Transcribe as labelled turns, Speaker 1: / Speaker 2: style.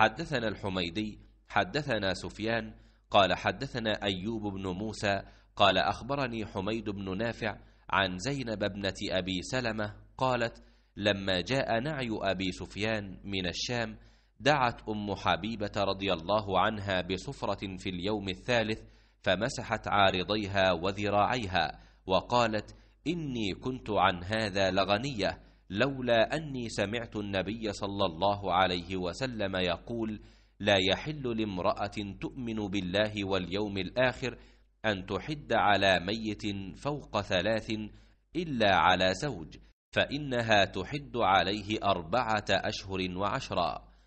Speaker 1: حدثنا الحميدي حدثنا
Speaker 2: سفيان قال حدثنا أيوب بن موسى قال أخبرني حميد بن نافع عن زينب ابنة أبي سلمة قالت لما جاء نعي أبي سفيان من الشام دعت أم حبيبة رضي الله عنها بصفرة في اليوم الثالث فمسحت عارضيها وذراعيها وقالت إني كنت عن هذا لغنية لولا أني سمعت النبي صلى الله عليه وسلم يقول لا يحل لامرأة تؤمن بالله واليوم الآخر أن تحد على ميت فوق ثلاث إلا على زوج فإنها تحد عليه
Speaker 1: أربعة أشهر وعشرا